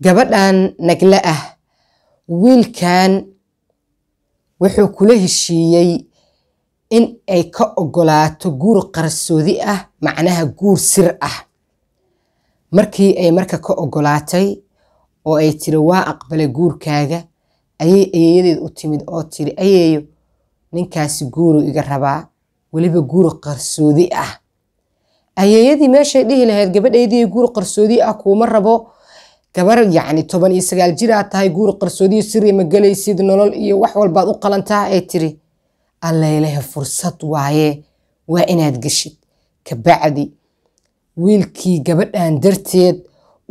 gabadhan nagla ah wiilkan wuxuu kula heshiiyey in ay ka ogolaato guur qarsoodi ah macnaha guur sir ah markii ay marka ka ogolaatay oo ay tiri waa aqbalay guurkaaga ayay ayeeyadeed u timid oo tiri ayeeyo ninkaasi guuru iga rabaa weliba guur qarsoodi ah ayeeyadii meeshay dhihi lahayd gabadheedii guur qarsoodi ah kuuma rabo gabar yacni toban iyo sagaal jir aad tahay guur qarsoodiyo siriya ma gelaysid nolol iyo wax walbaad u qalantaa ee tiri allalehe fursad waaye waa inaad geshid kabacdi wiilkii gabadhan darteed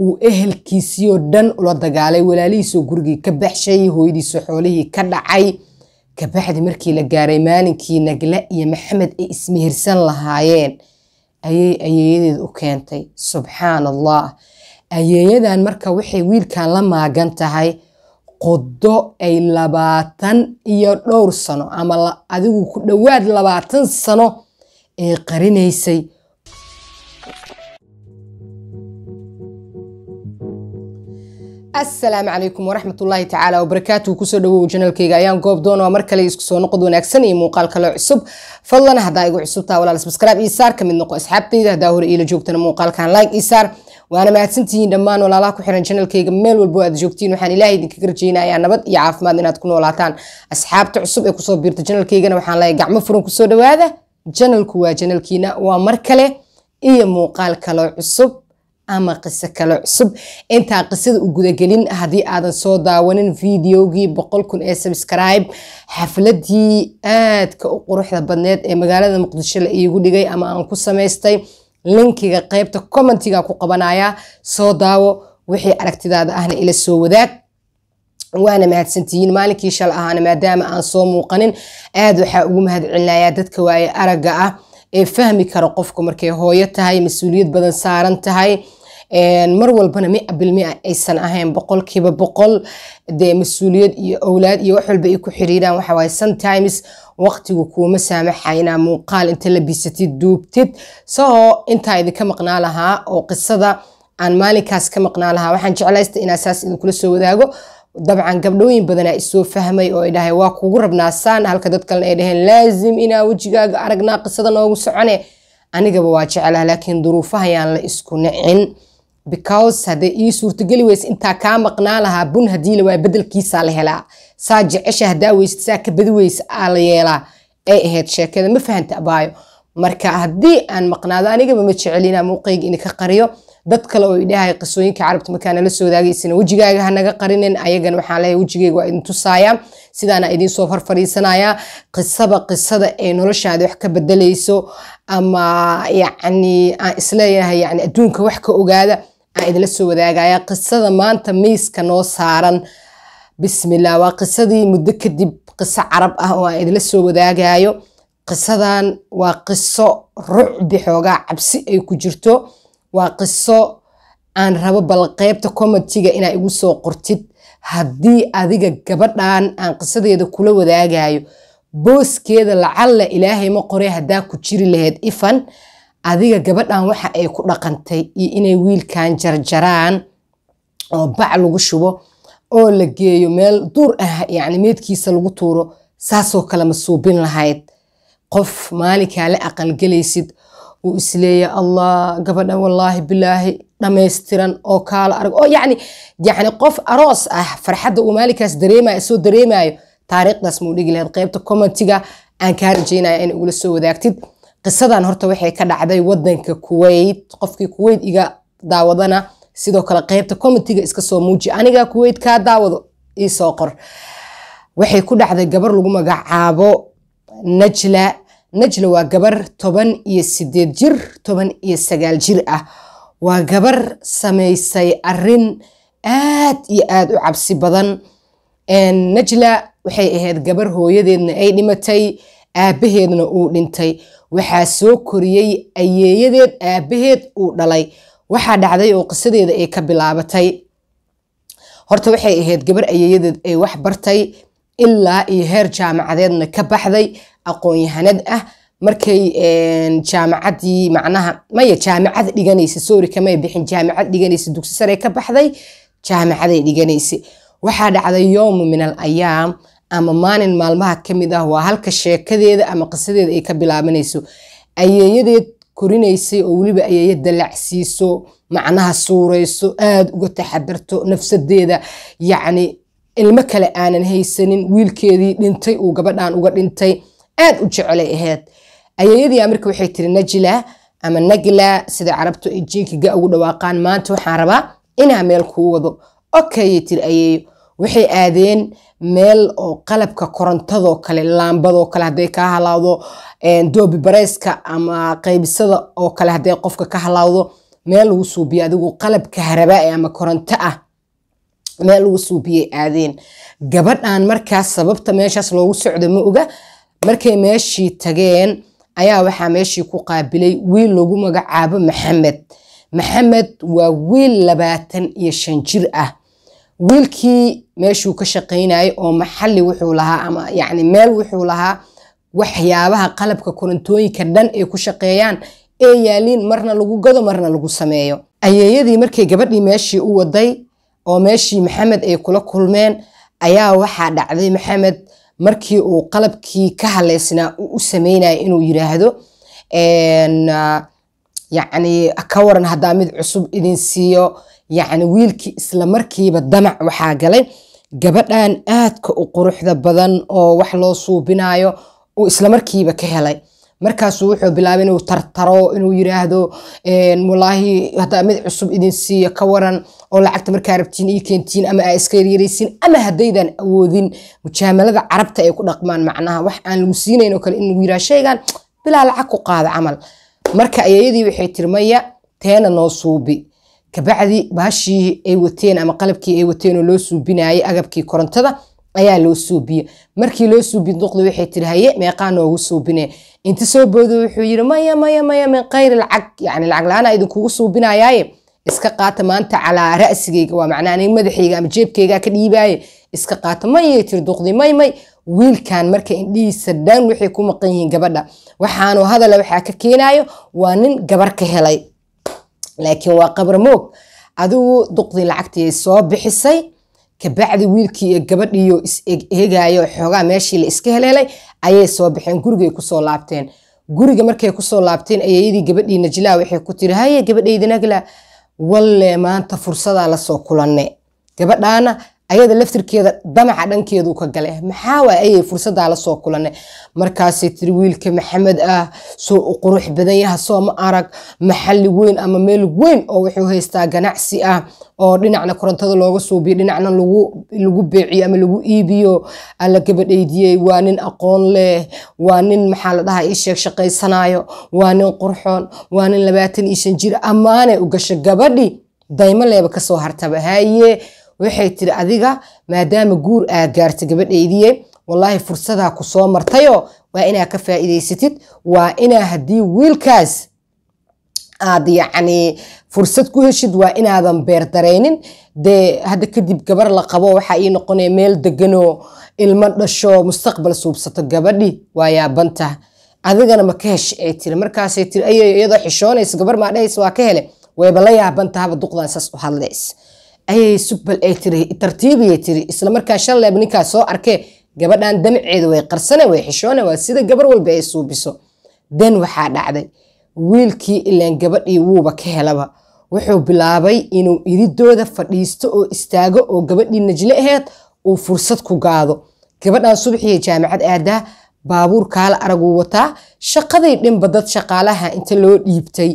uu ehelkiisii oo dhan ula dagaalay walaalihiisoo gurigii ka baxshay hooyadiisoo xoolihii ka dhacay kabacdi markii la gaaray maalinkii nagle iyo maxamed ay ismihirsan lahaayeen ayay ayeeyadeed u keentay subxaan allah hayeeyadan marka waxay wiilkan la maagan tahay qodo ay labaatan iyo dhowr sano ama adigu ku dhowaad labaatan sano ee qarinaysay asalaamu calaykum waraxmat ullaahi tacaala wabarakaatuhu kusoo dhawow janalkayga ayaan goob doona mar kale isku soo noqod wanaagsan iyo muuqaal kale cusub fadlan haddaa igu cusubtaa walaal subscribe iyo ka mid noqo asxaabtayda haddaa hore iila joogtana muuqaalkan like iyo saar waana mahadsantihiin dhammaan walaalaha ku xiran janalkeyga meel walbo aad joogtiin waxaan ilaahay idinkaga rajeynayaa nabad iyo caafimaad inaad ku noolaataan asxaabta cusub ee kusoo biirta janalkeygana waxaan leeyahay gacmo furan kusoo dhawaada janalku waa janalkiina waa mar kale iyo muuqaal kale cusub ama qiso kale cusub intaa qisada u gudagelin haddii aadan soo daawanin videogii boqol kun ee subscribe xafladii aadka u quruxda badneed ee magaalada muqdisho la iigu dhigay ama aan ku samaystay linkiga qaybta commentiga ku qabanayaa soo daawo wixii aragtidaada ahna ila soo wadaag waana mahadsantihiin maalinkii shal ahaana maadaama aan soo muuqanin aada waxaa ugu mahad celinayaa dadka waaye aragga ah ee fahmi kara qofku markay hooyo tahay mas-uuliyad badan saaran tahay mar walbana mi mia bilmia aysan ahayn boqolkiiba boqol dee mas-uuliyad iyo owlaad iyo wax walba ay ku xiriiraan waxawaaye sometimes waqtigu kuuma saamaxayna muuqaal inta la bisatid duubtid soo intaa idinka maqnaa lahaa oo qisada aan maalinkaas ka maqnaa lahaa waxaan jeclaysta inaa saas idinkula soo wadaago dabcan gabdhooyin badanaa isoo fahmay oo ay waa kugu rabnaasaan halka dad kalena ay dhaheen laazim inaa wejigaaga aragnaa qisada noogu socone anigaba waa jeclaa laakiin duruufahayaan la isku nicin because hadday ii suurtogeli weyse intaa kaa maqnaa lahaa bun haddii lawaa bedelkiisaa la helaa saa jecesha haddaa weysid saa ka badi weyse aa la yeelaa ay ahayd sheekada ma fahanta abaayo marka haddii aan maqnaado anigaba ma jecelina muuqayga ina ka qariyo dad kale oo idhahay qisooyinka carabta markaan nala soodaagaysana wejigaaga ha naga qarinin ayagan waxaan leeyahay wejigayga waa idin tusaayaa sidaana idin soo farfariisanayaa qisaba qisada ee noloshaada wax ka bedelayso ama yacni aan isleeyahay yacni adduunka wax ka ogaada aan idinla soo wadaagaya qisada maanta miiska noo saaran bismillah waa qisadii muddo kadib qiso carab ah oo aan idinla soo wadaagayo qisadan waa qiso rucbi xoogaa cabsi ay ku jirto waa qiso aan rabo bal qeybta commentiga inaa igu soo qortid haddii adiga gabadhan aan qisadeeda kula wadaagayo booskeeda lacalle ilaahay ma qore haddaa ku jiri laheyd ifan adiga gabadhan waxa ay ku dhaqantay iyo inay wiilkan jarjaraan oo bac lagu shubo oo la geeyo meel duur ah yani meedkiisa lagu tuuro saasoo kale ma suubin lahayd qof maalinkaa la aqalgelaysid uu isleeya allah gabadhan wallaahi bilaahi dhammaystiran oo kaala arag oo yani yani qof aroos ah farxadda uu maalinkaas dareemayo soo dareemayo taariikhdaas muu dhigi lahayd qaybta commentiga aan kaa rajaynaya in ugula soo wadaagtid qisadan horta waxay ka dhacday wadanka kuwait qofkii kuwait iga daawadana sidoo kale qeybta comitiga iskasoo muuji aniga kuwait kaa daawado iisoo qor waxay ku dhacday gabar lagu magacaabo najla najla waa gabar toban iyo sideed jir toban iyo sagaal jir ah waa gabar samaysay arin aad iyo aad u cabsi badan najla waxay ahayd gabar hooyadeedna ay dhimatay aabaheedna uu dhintay waxaa soo koriyey ayeeyadeed aabaheed uu dhalay waxaa dhacday oo qisadeeda ay ka bilaabatay horta waxay ahayd gabar ayeeyadeed ay wax bartay ilaa iyo heer jaamacadeedna ka baxday aqoon-yahanad ah markay jaamacadii macnaha maya jaamacad dhiganaysa sori kamay bixin jaamacad dhiganaysa dugsi sare ka baxday jaamacaday dhiganaysa waxaa dhacday yowmu min al ayaam ama maalin maalmaha kamid ah waa halka sheekadeeda ama qisadeeda ay ka bilaabanayso ayeeyadeed korinaysay oo weliba ayeeya dalacsiiso macnaha suurayso aada uga taxadarto nafsadeeda yacni ilmo kale aanan haysanin wiilkeedii dhintay uu gabadhan uga dhintay aada u jecelay ahayd ayeeyadii marka waxay tiri najila ama nagla sida carabtu ay jiinkiga ugu dhawaaqaan maanta waxaan rabaa inaa meel kuu wado okayay tiri ayeeyo waxay aadeen meel oo qalabka korontadoo kale laambadoo kale hadday kaa halaawdo doobi bareyska ama qaybisada oo kale hadday eh, qofka ka halaawdo meel lagu suubiyo adigu qalab kaharabaae ama koronto ah meel lagu suubiyay aadeen gabadhan markaas sababta meeshaas loogu socdo ma oga markay meeshii tageen ayaa waxaa meeshii ku qaabilay wiil lagu magacaabo maxamed maxamed waa wiil labaatan iyo shan jir ah wiilkii meeshuu ka shaqaynayay oo maxalli wuxuu lahaa ama yani meel wuxuu lahaa waxyaabaha qalabka korantooyinka dhan ay ku shaqeeyaan ee yaaliin marna lagu gado marna lagu sameeyo ayeeyadii markay gabadhii meeshii u waday oo meeshii maxamed ay kula kulmeen ayaa waxaa dhacday maxamed markii uu qalabkii ka haleysanaa u sameynaya inuu yiraahdo yani ka waran haddaa mid cusub idin siiyo yacni wiilkii islamarkiiba damac waxaa galay gabadhan aadka u quruxda badan oo wax loo suubinaayo uu isla ka helay markaasuu wuxuu bilaabay inuu tartaro inuu yiraahdo walaahi haddaa mid cusub idin siiyo ka waran oo lacagta markaa rabtiin ii keentiin ama aa iska yaryaraysiin ama haddaydan awoodin mujaamalada carabta ay ku dhaqmaan macnaha wax aan lagu siinayn oo kale in yiraa shaygan bilaa lacag ku qaada camal marka ayeeyadii waxay tiri maya teena noo suubi kabacdi baashii ay wateen ama qalabkii ay wateenoo loo suubinayay agabkii korontada ayaa loo suubiye markii loo suubi duqdi waxay tiri haye meeqaa noogu suubine inta soo boodo wuxuu yiri maya maya maya min kayri lacag yani lacag la-aanaa idinkugu suubinayaaye iska qaata maanta calaa ra'sigeyga waa macnaa aniga madaxeyga ama jeebkeygaa ka dhiibaaye iska qaata mayay tiri duqdi may may wiilkan marka indhihiisa dhaan waxay ku maqan yihiin gabadha waxaanu hadalla waxaa ka keenayo waa nin gabar ka helay laakiin waa qabar moog adigu duqdii lacagtii ay soo bixisay kabacdi wiilkii iyo gabadhiyo is eegayo xoogaa meeshii la iska heleelay ayay soo baxeen gurigay kusoo laabteen guriga markay kusoo laabteen ayeeyadii gabadhii najlaa waxay ku tiri haye gabadhaydanaglaa walle maanta fursadaa lasoo kulanne gabadhaana ayada laftirkeeda damaca dhankeedu ka gale maxaa waa ayay fursadaa lasoo kulanay markaasay tiri wiilka maxamed ah soo u qurux badan yaha sooma arag maxalli weyn ama meel weyn oo wuxuu haystaa ganacsi ah oo dhinacna korontada looga suubiyo dhinacna lagu beeciyo ama lagu iibiyo ala gabadhaydiyey waa nin aqoon leh waa nin maxaa la dhahaa isheeg shaqaysanayo waa nin qurxoon waa nin labaatan iyo shan jir ammaanay u gasho gabadhi daymaleeba kasoo hartaba haye waxay tiri adiga maadaama guur aad gaartay gabadhaydiye wallaahi fursadaa ku soo martayo waa inaa ka faa'iidaysatid waa inaa haddii wiilkaas aad yacni fursad ku heshid waa inaadan beer dee hadda kadib gabar la qabo waxaa ii noqonaya meel deganoo ilmo dhasho mustaqbal suubsato gabadhi waa yaabanta adigana ma ka hesh ay tiri markaasay tiri ayay iyadoo xishoonaysa gabar maa dhahaysa waa ka hele wayba la yaaban duqdan saas u hadlays ayay sugbal ee tiri tartiibiyay tiri isla markaa shaleeb ninkaa soo arkee gabadhan damceeda way qarsane way xishoone waa sida gabar walba ay suubiso den waxaa dhacday wiilkii ilaan gabadhii wuuba ka helaba wuxuu bilaabay inuu iridooda fadhiisto oo istaago oo gabadhii najle aheed uu fursad ku gaado gabadhan subaxiiya jaamacad aadaa baabuur kaala araguu wataa shaqaday dhinba dad shaqaalaha inta loo dhiibtay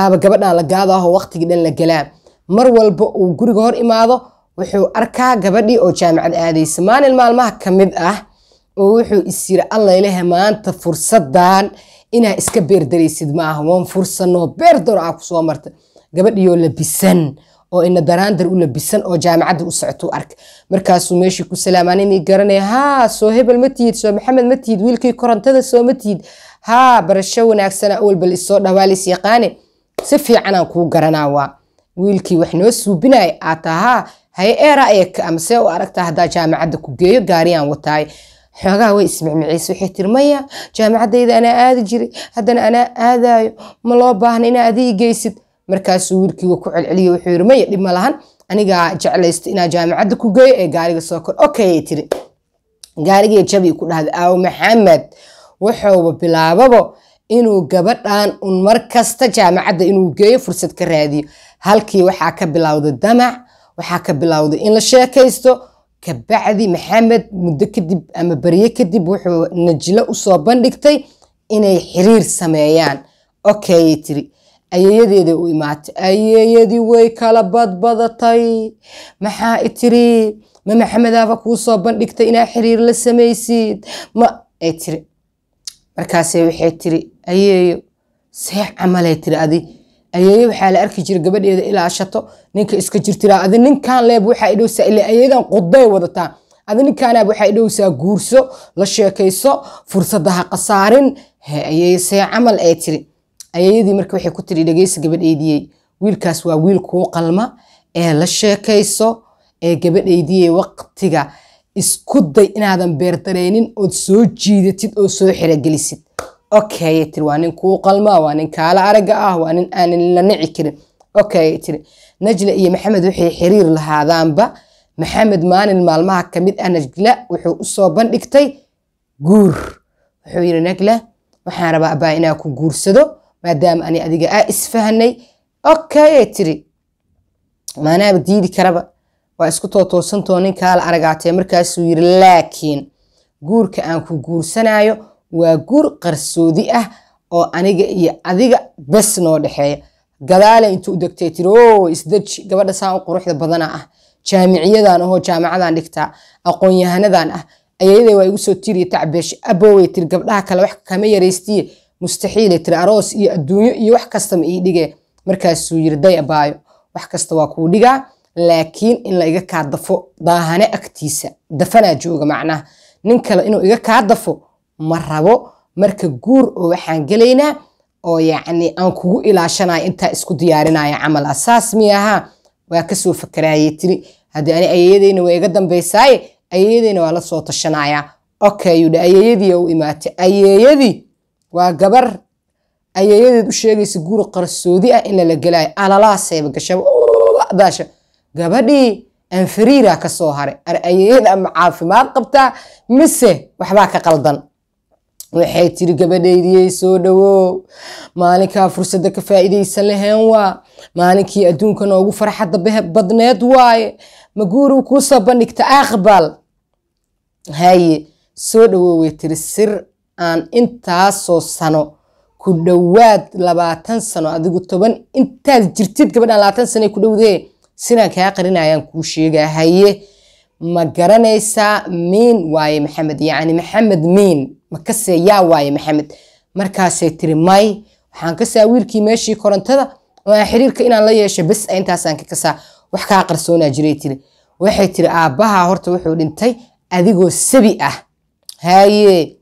aaba gabadhan la gaadaaho waqtigii dhan la galaa mar walba uu guriga hor imaado wuxuu arkaa gabadhii oo jaamacad aadaysa maalin maalmaha ka mid ah oo wuxuu isyiri allayleh maanta fursadan inaa iska beerdaraysid maaha waan fursanoo beerdaro aa kusoo marta gabadhiioo labisan oo ina daraandar u labisan oo jaamacadda u socto arka markaasuu meeshii ku salaamanini garanaya haa soo hebel ma tihid soo maxamed ma tihid wiilkii korontada soo ma tihid haa barasho wanaagsana awal isoo dhawaalis yaqaane si fiicanaan kuu garanaa waa wiilkii wax noo suubinaya aad tahaa haye eera amase u aragtaa haddaa jaamacadda ku geeyo gaariyaan wataay xoogaha way ismicmiciisa waxay tiri maya jaamacadayda anaa aadi jiray haddana anaa aadaayo ma loo baahna inaa adii geysid markaasuu wiilkii wa ku celceliya wuxuu yiri maya dhib ma anigaa jeclaysto inaa jaamacadda ku geeyo ee gaariga soo kor okay tiri gaarigii jabi ku dhahda aawo maxamed wuxuuba bilaababo inuu gabadhaan un mar kasta jaamacadda inuu geeyo fursad ka raadiyo halkii waxaa ka bilowday damac waxaa ka bilowday in la sheekaysto kabacdi maxamed muddo kadib ama barye kadib wuxuu najilo usoo bandhigtay inay xiriir sameeyaan okayay tiri ayeeyadeeday u imaatay ayeeyadii way kala badbadatay maxaa i tiri ma maxamedaaba kuu soo bandhigtay inaa xiriir la samaysid ma ay tiri markaase waxay tiri ayeeyo see camalay tiri adi ayeeye waxaa la arki jira gabadheeda ilaashato ninka iska jirtira adi ninkaan leeb waxaa idhowsaa ile ayeedan quday wadataa adi ninkaanaab waxaa idhowsaa guurso la sheekayso fursadaha qasaarin ayeeye see camal ee tiri ayeeyadii marka waxay ku tiri dhegeysa gabadheydiyey wiilkaas waa wiil kuu qalma ee la sheekayso ee gabadheydiyey waqtiga isku day inaadan beerdareynin ood soo jiidatid oo soo xerogelisid okay tiri waa nin kuu qalmaa waa nin kaala araga ah waa nin aanin la nici karin okay tiri najla iyo maxamed waxay xiriir lahaadaanba maxamed maalin maalmaha ka mid ah najla wuxuu usoo bandhigtay guur wuxuu yidhi najla waxaan rabaa abaa inaan ku guursado maadaama ani adiga aa isfahanay okay tiri maanaaba diidi karaba waa isku tootoosantoo nin kaala aragaatee markaasuu yidhi laakiin guurka aan ku guursanaayo waa guur qarsoodi ah oo aniga iyo adiga bes noo dhexeeya gadaale intuu degtay tiroo isdeji gabadha saan u quruxda badana ah jaamiciyadan ahoo jaamacadan dhigtaa aqoon ah ayayaday waa igu soo tacbeesh abowey tir gabdhaha kale wax kama yaraystiye mustaxiile tir aroos iyo adduunyo iyo wax kastama ii dhigee markaasuu yiri day wax kasta waa kuu dhigaa laakiin in la kaa dafo daahane agtiisa dafanaa jooga macnaha nin kale inuu iga kaa dafo ma rabo marka guur oo waxaan gelaynaa oo yacni aan kugu ilaashanaya intaa isku diyaarinaya camal asaas mi ahaa waa kasoo fakarayay tiri haddii ani ayeeyadeyna waa iga dambaysaaye ayeeyadeyna waa la soo tashanaya okay yudhi ayeeyadii u imaatay ayeeyadii waa gabar ayeeyadeed u sheegaysa guur qarsoodi ah in lala gelaayo alalaasayba gashaba daasha gabadhii anfariira ka haray ar ayeeyada ama caafimaad qabtaa mise waxbaa ka qaldan waxay tiri gabadhaydiyay soo dhowow maalinkaa fursadda ka faa'iidaysan laheen waa maalinkii adduunkana ugu farxadda badneed waaye maguuruu kuu soo bandhigta aqbal haye soo dhowow way tiri sir aan intaasoo sano ku dhowaad labaatan sano adigu toban intaad jirtid gabadhaan labaatan sano ku dhowdee sinaan kaa qarinayaan kuu sheegaa haye ma garanaysaa miin waaye maxamed yacni maxamed miin ma yaa waaye maxamed markaasay tiri may waxaan kasaa wiilkii meeshii korontada oo aan xiriirka inaan la yeesho bes intaasaan ka wax kaa qarsoonaa jiray tiri waxay tiri aabbahaa horta wuxuu dhintay adigoo sabi ah haye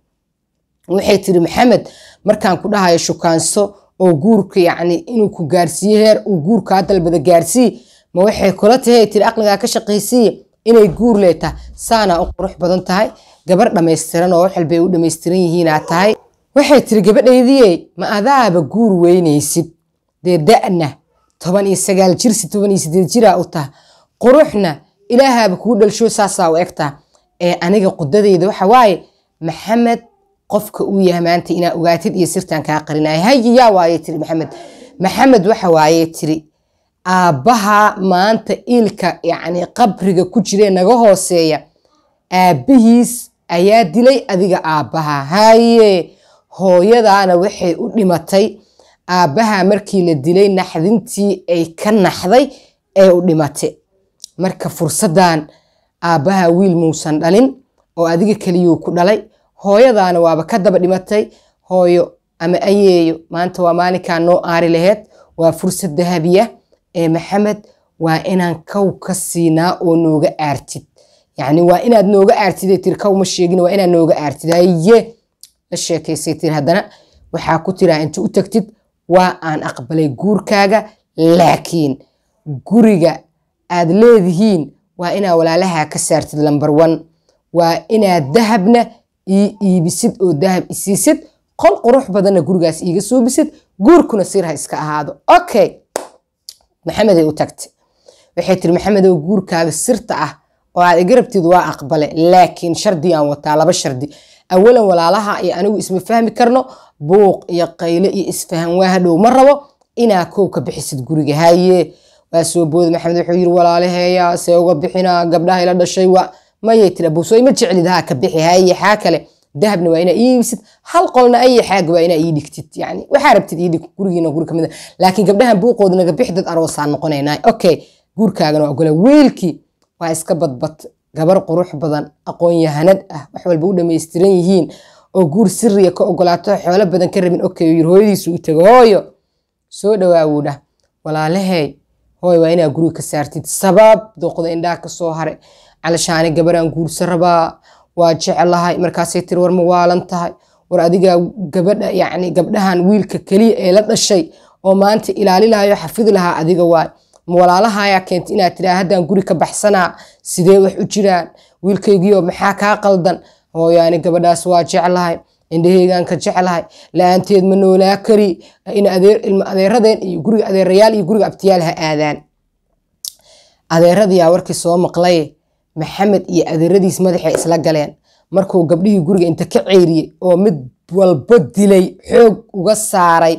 waxay tiri maxamed markaan ku dhahayo shukaanso oo guurka yacni inuu ku gaarsiiyo heer uu guurkaa dalbada gaarsii ma waxay kula tahay tiri aqligaa ka shaqaysiiye inay guur leetahay saanaa u qurux badan tahay gabar dhammaystiran oo waxalbay u dhammaystiran yihiinaa tahay waxay tiri gabadhaydiyey ma adaaba guur weynaysid dee da'na toban iyo sagaal jirsi toban iyo sideed jiraa u taha quruxna ilaahaaba kuu dhalsho saasaa u egtaa ee aniga qudadayda waxa waaye maxamed qofka uu yahay maanta inaa ogaatid iyo sirtaan kaa qarinaya hayiyaa waaye tiri maxamed maxamed waxa waaye tiri aabbaha maanta iilka yacni qabriga ku jiree naga hooseeya aabbihiis ayaa dilay adiga aabbaha haye hooyadaana waxay u dhimatay aabbaha markii la dilay naxdintii ay ka naxday ee u dhimate marka fursaddan aabbaha wiil muusan dhalin oo adiga keliyuu ku dhalay hooyadaana waaba ka daba dhimatay hooyo ama ayeeyo maanta waa maalinkaa noo aari laheed waa fursad dahabiya ee maxamed waa inaan kow ka siinaa oo nooga aartid yacni waa inaad nooga aartid tir tiri kow ma sheegin waa inaad nooga aartid haye la sheekaysay tiri haddana waxaa ku tiraa inta u tagtid waa aan aqbalay guurkaaga laakiin guriga aad leedihiin waa inaad walaalahaa ka saartid lambar one waa inaad dahabna ii iibisid oo dahab isiisid qol qurux badanna gurigaas iiga soobisid guurkuna sir ha iska ahaado okay maxameday u tagtay waxay tiri maxamedow guurkaada sirta ah oo aad igarabtid waa aqbale laakiin shardi aan wataa laba shardi awalan walaalaha iyo anigu isma fahmi karno buuq iyo qaylo iyo isfahan waa hadhow ma rabo inaa koow ka bixisid guriga haye waa soo booda maxamed wuxuu yiri walaalaheeya see uga bixinaa gabdhaha ila dhashay wa mayay tiri abuusooy ma jeclid haa ka bixi haye xaa kale dahabna waa inaa iibsid hal qolna ay xaag waa inaa ii dhigtid yani waxaa rabtid ii gurigiina guri kamid ah. laakiin gabdhahan buuqooda naga bix dad aroosaa noqonaynaa okay guurkaagana waa ogola wiilkii waa iska badbad gabar qurux badan aqoon yahanad ah wax walba u dhamaystiran yihiin oo guur siriya ka ogolaato xoolo badan ka rabin okay yir hooyadiisu u tago hooyo soo dhawaawuu dhah walaalahey hooy waa inaa guriga ka saartid sabab dooqda indhaa kasoo soo hare calashaane gabaraan guursa rabaa waa jeclahay markaasay tiri war ma waalan tahay war adigaa gabadha yacni gabdhahan wiilka keliya ee la dhashay oo maanta ilaalilahayo xafidi lahaa adiga waay walaalahayaa keenta inaad tiraa haddaan guri ka baxsanaa sidee wax u jiraan wiilkaygiio maxaa kaa qaldan oo yani gabadhaas waa jeclahay indhaheygaan jeclahay la-aanteed ma noolaa kari in ilma adeeradeen iyo guriga adeerayaal iyo guriga abtiyaal aadaan adeeradayaa warkii soo maqlay maxamed iyo adeeradiis madaxay isla galeen markuu gabdhihii guriga inta ka ceyriyey oo mid walba dilay xoog uga saaray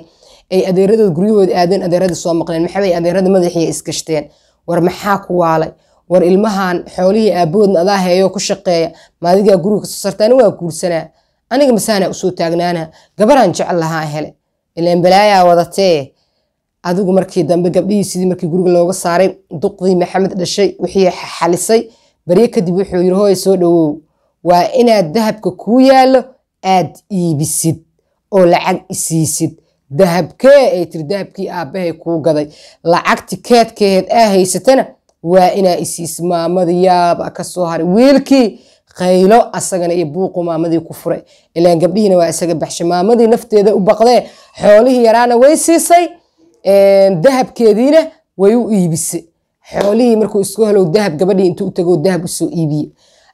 ay adeeradood guryahooda aadeen adeeradii soo maqleen maxamed adeerada madaxiiya isgashteen war maxaa ku waalay war ilmahan xoolihii aabahoodna adaa heeyo ku shaqeeya maadigaa guriga kasoo sartaana waa guursanaa aniga masaanaa usoo taagnaana gabaraan jecel lahaa hele ilaan balaayaa wadatee adigu markii dambe gabdhihii sidii markii guriga looga saaray duqdii maxamed dhashay wixii xalisay baryo kadib wuxuu yidhi hooy soo dhowow waa inaad dahabka kuu yaallo aad iibisid oo lacag isiisid dahabkee ay tiri dahabkii aabbahay kuu gaday lacagti keedkeed aa haysatana waa inaa isiis maamadii yaaba ka soo haray wiilkii qaylo asagana iyo buuqu maamadii ku furay ilaan gabdhihiina waa isaga baxshay maamadii nafteeda u baqdee xoolihii yaraana way siisay dahabkeediina way u iibisay xoolihii markuu isku helo dahab gabadhii intuu u tago dahab usoo iibiye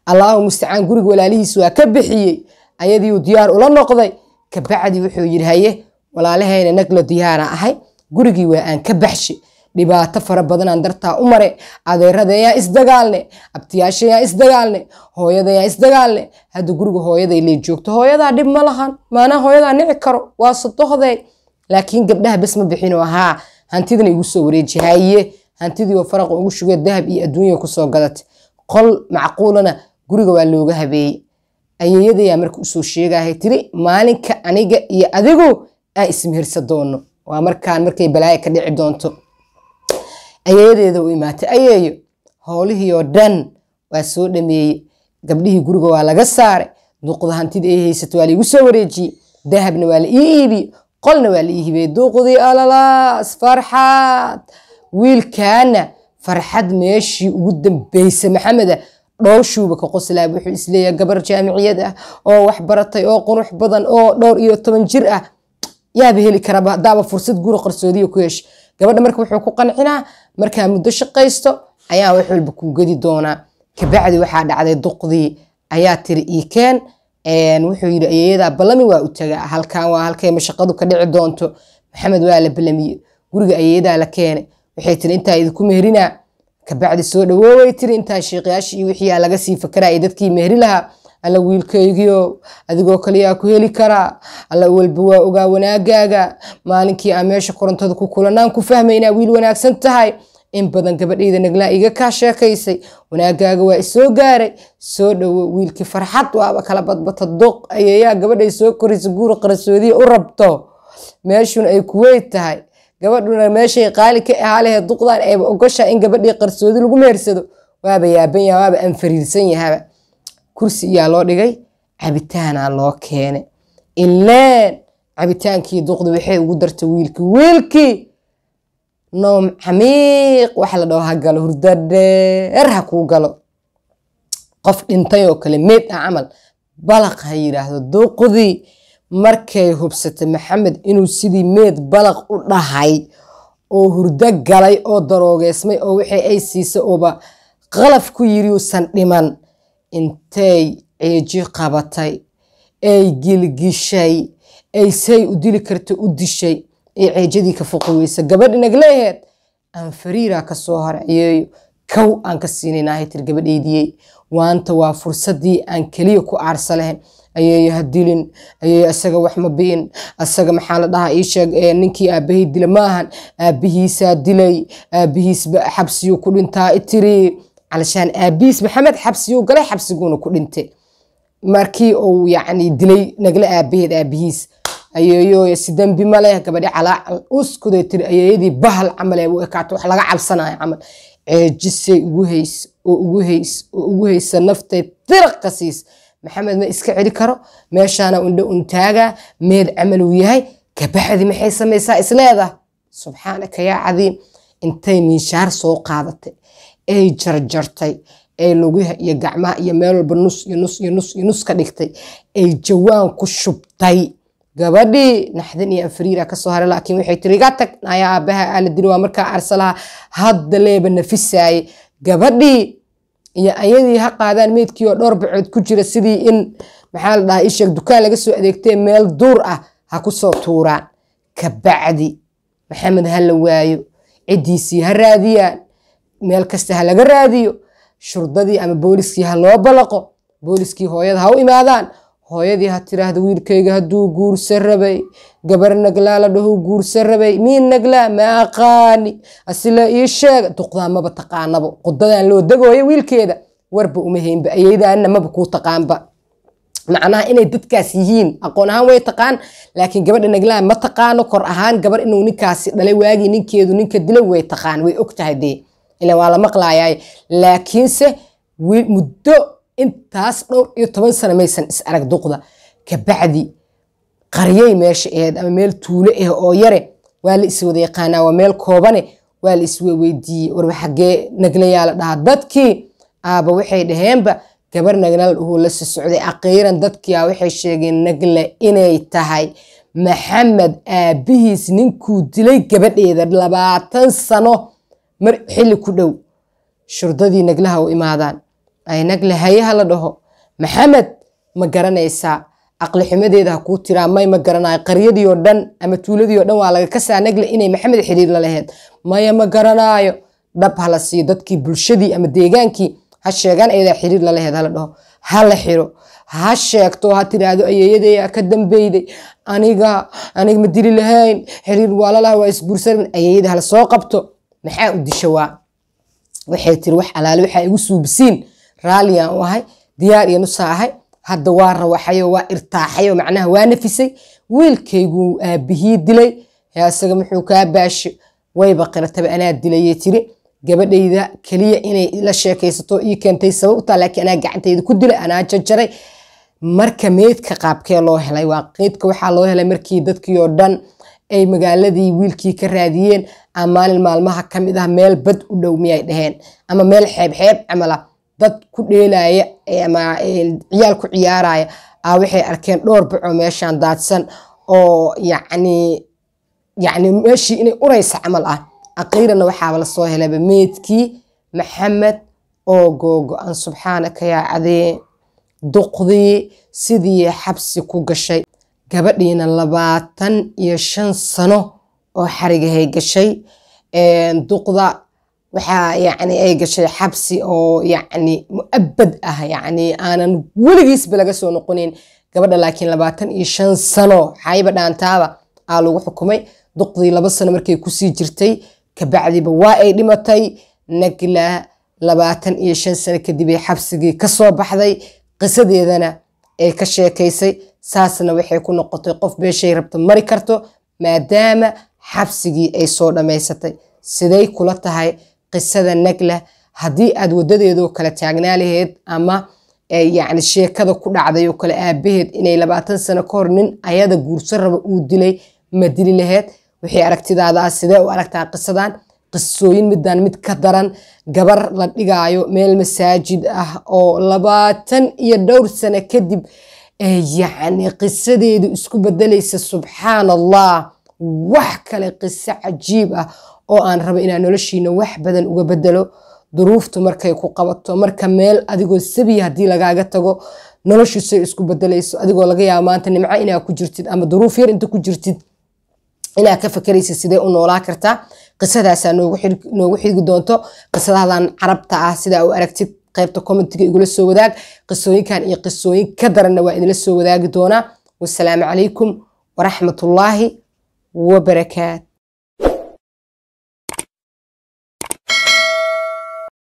allahu mustacaan guriga walaalihiis waa ka bixiyey ayadiiu diyaar ula noqday kabacdi wuxuu yidhi walaalahayna nagla diyaara ahay gurigii waa aan ka baxshe dhibaato fara badanaan dartaa u mare adeeradayaan isdagaalne abtiyaashayaa isdagaalne hooyadayaan isdagaalne hadda guriga hooyaday lee joogto hooyadaa dhib ma lahan maanaa hooyadaa nici karo waa sadohday laakiin gabdhaha bes ma bixino ahaa hantidan igu soo wareeji hantidiiba faraq ugu shugee dahab iyo adduunya kusoo gadatay qol macquulana guriga waa looga habeeyey ayeeyadayaa marka usoo sheegahay tiri maalinka aniga iyo adigu aan ismehersa doono waa markaan markay balaaya ka dhici doonto ayeeyadeeda u imaatay ayeeyo howlihii oo dhan waa soo dhameeyey gabdhihii guriga waa laga saaray duuqda hantida ay haysata waa laigu soo wareejiyey dahabna waa la ii iibiyey qolna waa la ii hibeyey duuqdii alalaas farxaad wiilkaana farxad meeshii ugu dambeysa maxameda dhowshuuba ka qoslaab wuxuu isleeyaha gabar jaamiciyad ah oo wax baratay oo qurux badan oo dhowr iyo toban jir ah yaaba heli karaba hadaaba fursad guura qarsoodiya ku yeesh gabadha marka wuxuu ku qancinaa markaa muddo shaqaysto ayaa wax walba ku gedi doonaa kabacdi waxaa dhacday duqdii ayaa tiri iikeen wuxuu yidhi ayeeyadaa ballami waa u tagaa halkaan waa halkayma shaqadu ka dhici doonto maxamed waa la ballamiyey guriga ayeeyadaa la keenay waxay tiri intaa idinku meherina kabacdi soo dhawooway tiri intaa sheekhayaashii iyo laga sii fakaraya dadkii meheri lahaa alla wiilkaygiyo adigoo kaliyaa ku heli karaa alla walba waa ogaa wanaagaaga maalinkii aa meesha korontada ku kulanaan ku fahmaynaa wiil wanaagsan tahay in badan gabadhayda naglaa iga kaa sheekaysay wanaagaaga waa isoo gaaray soo dhowo wiilkii farxad waaba kala badbata duq ayeeyaa gabadhay soo koraysa guura qarasoodiya u rabto meeshuna ay kuweyt tahay gabadhuna meeshay qaali ka ahaa lehe duqdan eeba ogoshaa in gabadhii qarsoodi lagu meersado waaba yaaban yaha waaba anfariirsan yahaba kursi iyaa loo dhigay cabitaanaa loo keene ileen cabitaankii duqda waxay ugu dartay wiilkii wiilkii noom camiiq waxa la dhaho ha galo hurda dheer ha kuu galo qof dhintay oo kale meed ah camal balaq ha yidhaahdo duqdii markay hubsatay maxamed inuu sidii meed balaq u dhahay oo hurdo galay oo daroogeysmay oo wixii ay siisay ooba qalaf ku yiri uusan dhiman intay ceeji qabatay ay gilgishay ay say u dili karta u dishay ee ceejadii ka fuqi weysa gabadh inag leeheed aan fariiraa ka soo harceyeeyo kow aan ka siinayna ahay tir gabadhaydiyey waanta waa fursadii aan keliya ku aarsa lahayn ayeeyo ha dilin ayeeyo isaga wax ma biin isaga maxaa la dhahaa ii sheeg ninkii aabahay dila maahan aabihiisaa dilay aabbihiisba xabsiyuu ku dhintaa itiri calshaan aabihiis maxamed xabsiyuu galay xabsiguuna ku dhinte markii uu yacni dilay nagla aabbaheed aabbihiis ayeeyo si dembi ma gabadhi calaacal uskuday tiri ayeeyadii bahal camal u ekaato wax laga cabsanayo camal ceejisay ugu hays oo ugu hays oo ugu haysa nafteed dirqa siis maxamed ma iska celi karo meeshaana undha untaagaa meed camal uu yahay kabacdi maxay samaysaa isleedah subxaanaka yaa cadiim intay minshaar soo qaadatay ay jarjartay ay luguha iyo gacmaha iyo meel walba nus iyo nus iyo nus iyo nus ka dhigtay ay jawaan ku shubtay gabadhii naxdin iyo anfariira kasoo haray laakiin waxay tiri iga tag naaya aabbaha aaladili waa markaa arsalaha hadda leeba nafisaaye gabadhii iyo ayadii ha qaadaan meydkii oo dhowr bacood ku jira sidii in maxaa la dhaha isheeg dukaan laga soo adeegtee meel duur ah ha ku soo tuuraan kabacdi maxamed ha la waayo ciddiisii ha raadiyaan meel kasta ha laga raadiyo shurdadii ama booliskii ha loo balaqo booliskii hooyada ha u imaadaan hooyadii ha tiraahda wiilkayga hadduu guursan rabay gabar naglaa la dhahuu guursan rabay miin naglaa ma aqaani asila io sheega duqdaa maba taqaanabo qudadaan loo degooya wiilkeeda warba uma haynba ayeydaana maba kuu taqaanba macnaha inay dadkaas yihiin aqoon ahaan way taqaan laakiin gabadha naglaa ma taqaano kor ahaan gabar inuu ninkaasi dhalay waagii ninkeedu ninka dilay way taqaan way og dee ila waa la maqlayaa laakiinse muddo intaas dhowr iyo toban sano maysan is arag duqda kabacdi qaryay meesha ahayd ama meel tuulo ah oo yare waa la is wada yaqaanaa waa meel koobane waa la isweydiiyey warba xagee naglayaa la dhahaa dadkii aaba waxay dhaheenba gabar nagnal uhuu la si socday aqiiran dadkia waxay sheegeen nagle inay tahay maxamed aabihiis ninkuu dilay gabadheeda labaatan sano mar xilli ku dhow shurdadii naglaha u imaadaan nagle hayaha la dhaho maxamed ma garanaysaa aqli xumadeeda ha kuu tiraamay ma garanayo qaryadii oo dhan ama tuuladii oo dhan waa laga kasaa nagle inay maxamed xidhiir la maya ma garanaayo dhab hala siiyo dadkii bulshadii ama deegaankii ha sheegaan ayadaa xiriir la hala dhaho ha la xiro ha sheegto ha tiraahdo ayeeyadeya ka dambeyday aniga aniga ma dili lahayn xiriir waalalaha waa isguursarin ayeeyada hala soo qabto maxaa u disha waa waxay tiri wax alaale waxaa igu suubisiin raalliyaan u ahay diyaar iyo nusaa ahay hadda waa rawaxayo waa irtaaxayo macnaha waa nafisay wiilkayguu aabihii dilay isaga muxuu kaa baasho wayba qirataba anaa dilaye tiri gabadhayda keliya inay la sheekaysato ii keentay sabab laakiin anaa gacantayda ku dilay anaa jarjaray marka meydka qaabkee loo helay waa qeydka waxaa loo helay markii dadkii oo dhan ay magaaladii wiilkii ka raadiyeen ama maalin maalmaha ka mid ah meel bad u dhow miyay dhaheen ama meel xeebxeeb camala ah dad ku dheelaya ama ciyaal ku ciyaaraya a ah waxay arkeen dhowr bacoo meeshan daadsan oo yacni yacni meeshii inay uraysa camal ah aqiiranna waxaaba lasoo helayba meydkii maxamed oo googo-an subxaanaka yaa cadee duqdii sidii xabsi ku gashay gabadhiina labaatan iyo shan sano oo xarigahay gashay duqda waxaa yani ay gashay xabsi oo yani mu'abad ah yani aanan weligiisba laga soo noqonin gabadha laakiin labaatan iyo shan sano xayba dhaantaaba aa lagu xukumay duqdii laba sano markay kusii jirtay kabacdiba waa ay dhimatay nagla labaatan iyo shan sano kadibay ay xabsigii kasoo baxday qisadeedana ay ka sheekaysay saasna waxay ku noqotay qof beeshay rabto mari karto maadaama xabsigii ay soo dhammaysatay siday kula tahay qisada nagla haddii aad wadadeedoo kale taagnaa laheed ama eh, yani sheekada ku dhacday oo kale aabaheed inay labaatan sano ka hor nin ayada guursan raba uu dilay ma dili laheed waxay aragtidaada ah, sidee u aragtaa qisadan qisooyin middaan mid ka daran gabar la dhigaayo meel masaajid ah oo labaatan iyo dhowr sano kadib eh, yacni qisadeedu isku bedelaysa subxaan allah wax kale qiso cajiib ah oo aan raba inaan noloshiina wax badan uga bedelo duruuftu markay ku qabato marka meel adigoo sabiya haddii lagaaga tago noloshiisay isku bedelayso adigoo laga yaaba maanta nimco inaa ku jirtid ama duruuf yar inta ku jirtid inaa ka fakaraysid sidee u noolaa kartaa qisadaasaa noogu xidgi doonto qisadadan carabta ah sidaa u aragtid qaybta commentiga igula soo wadaag qisooyinkan iyo qisooyin ka daranna waa idinla soo wadaagi doonaa wasalaamu calaykum waraxmatullaahi wabarakaatu